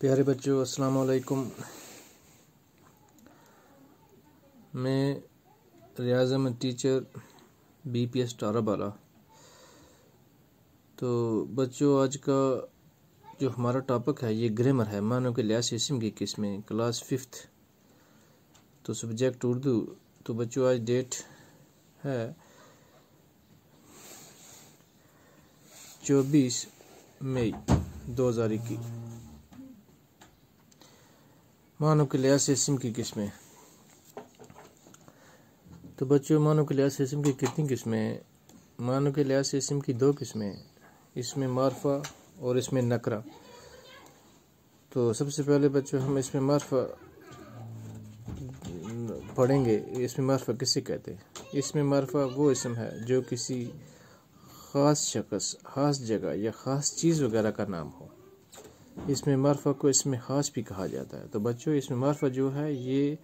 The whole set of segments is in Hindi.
प्यारे बच्चों अस्सलाम वालेकुम मैं Riyaz Ahmad teacher B P S Tarabala तो बच्चों आज का जो हमारा टॉपिक है ये ग्रामर है मानो के लिहाज इसम की किस्में क्लास फिफ्थ तो सब्जेक्ट उर्दू तो बच्चों आज डेट है चौबीस मई दो हज़ार इक्कीस मानव के लिहाज से इसम की किस्में तो बच्चों मानव के लिहाज से इसम की कितनी किस्में मानव के लिहाज से इसम की दो किस्में इसमें मारफा और इसमें नकरा तो सबसे पहले बच्चों हम इसमें मारफा पढ़ेंगे इसमें मारफा किसे कहते हैं इसमें मारफा वो इसम है जो किसी ख़ास शख्स ख़ास जगह या ख़ास चीज़ वगैरह का नाम हो इसमें मरफा को इसमें खास भी कहा जाता है तो बच्चों इसमें मरफा जो है ये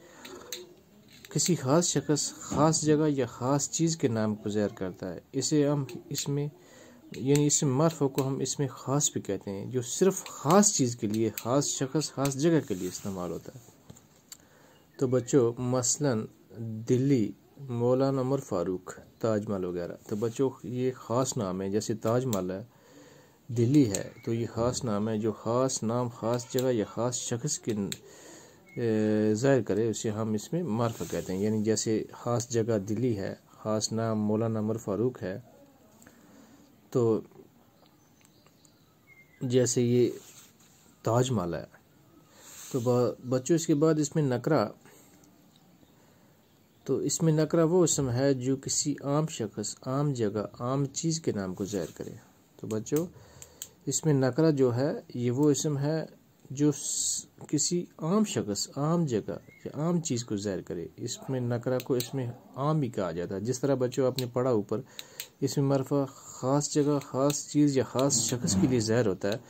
किसी खास शख्स खास जगह या ख़ास चीज़ के नाम को जैर करता है इसे हम इसमें यानी इस मरफ को हम इसमें ख़ास भी कहते हैं जो सिर्फ ख़ास चीज़ के लिए ख़ास शख्स ख़ास जगह के लिए इस्तेमाल होता है तो बच्चों मसलन दिल्ली मौलाना उमर फारूक ताजमहल वगैरह तो बच्चों ये ख़ास नाम है जैसे ताजमहल है दिल्ली है तो ये ख़ास नाम है जो ख़ास नाम ख़ास जगह या ख़ास शख्स के ज़ाहिर करे उसे हम इसमें मार्फ़ कहते हैं यानी जैसे ख़ास जगह दिल्ली है ख़ास नाम मौलाना उमर फ़ारूक है तो जैसे ये ताज है तो बच्चों इसके बाद इसमें नकरा तो इसमें नकरा वो इसम है जो किसी आम शख्स आम जगह आम चीज़ के नाम को ज़ाहिर करे तो बच्चों इसमें नकरा जो है ये वो इसम है जो किसी आम शख्स आम जगह या आम चीज़ को ज़ाहिर करे इसमें नकरा को इसमें आम भी कहा जाता है जिस तरह बच्चों आपने पढ़ा ऊपर इसमें मरफा ख़ास जगह ख़ास चीज़ या ख़ास शख्स के लिए ज़ाहिर होता है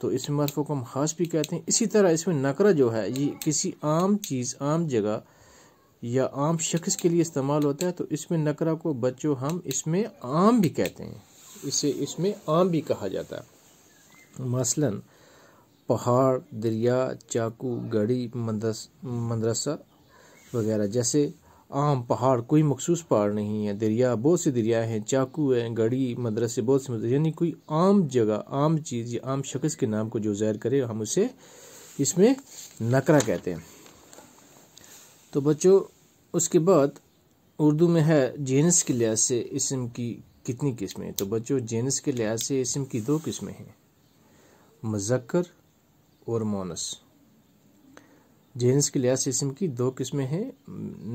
तो इसमें मरफा को हम ख़ास भी कहते हैं इसी तरह इसमें नकरा जो है ये किसी आम चीज़ आम जगह या आम शख्स के लिए इस्तेमाल होता है तो इसमें नकरा को बच्चों हम इसमें आम भी कहते हैं इसे इसमें आम भी कहा जाता है मसलन पहाड़ दरिया चाकू गढ़ी मदरस, मदरसा वगैरह जैसे आम पहाड़ कोई मखसूस पहाड़ नहीं है दरिया बहुत से दरिया हैं चाकू है गढ़ी मदरसे बहुत से मदरसे यानी कोई आम जगह आम चीज़ या आम शख्स के नाम को जो ज़ाहिर करे हम उसे इसमें नकरा कहते हैं तो बच्चों उसके बाद उर्दू में है जेनस के लिहाज से इसम की कितनी किस्में तो बच्चों जेनस के लिहाज से इसम की दो किस्में हैं मजक्र और मोनस जेंस के लिहाज से इसम की दो किस्में हैं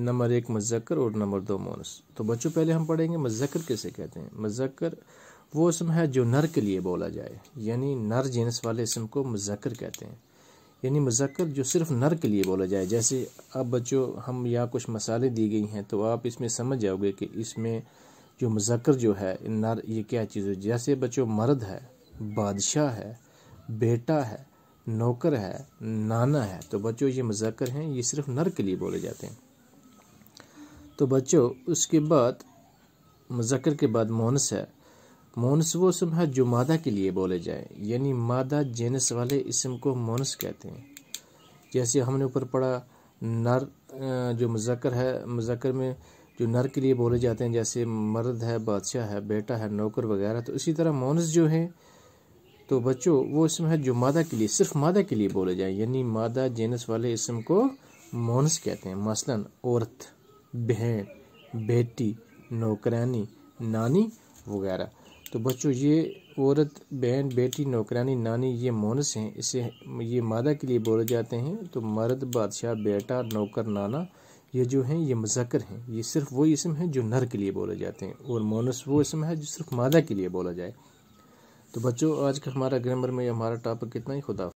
नंबर एक मजक्र और नंबर दो मोनस तो बच्चों पहले हम पढ़ेंगे मजक्र कैसे कहते हैं मजक्र वो इसम है जो नर के लिए बोला जाए यानी नर जेंस वाले इसम को मजक्र कहते हैं यानी मजक्र जो सिर्फ नर के लिए बोला जाए जैसे अब बच्चों हम यहाँ कुछ मसाले दी गई हैं तो आप इसमें समझ जाओगे कि इसमें जो मजक्र जो है नर ये क्या चीज़ है जैसे बच्चों मर्द है बादशाह है बेटा है नौकर है नाना है तो बच्चों ये मजाकर हैं ये सिर्फ नर के लिए बोले जाते हैं तो बच्चों उसके बाद मुजक्र के बाद मोनस है मोनस वो इसम है जो मादा के लिए बोले जाए यानी मादा जेनस वाले इसम को मोनस कहते हैं जैसे हमने ऊपर पढ़ा नर जो मुजक्र है मुजक्र में जो नर के लिए बोले जाते हैं जैसे मर्द है बादशाह है बेटा है नौकर वगैरह तो इसी तरह मोनस जो है तो बच्चों वो इसम है जो मादा के लिए सिर्फ मादा के लिए बोले जाए यानी मादा जेनस वाले इसम को मोनस कहते हैं मसलन औरत बहन बेटी नौकरानी नानी वगैरह तो बच्चों ये औरत बहन बेटी नौकरानी नानी ये मोनस हैं इसे ये मादा के लिए बोले जाते हैं तो मर्द बादशाह बेटा नौकर नाना ये जो हैं ये मजकर हैं ये सिर्फ वो इसम है जो नर के लिए बोले जाते हैं और मोनस वो इसम है जो सिर्फ मादा के लिए बोला जाए तो बच्चों आज का हमारा ग्रामर में हमारा टॉपिक कितना ही खुदा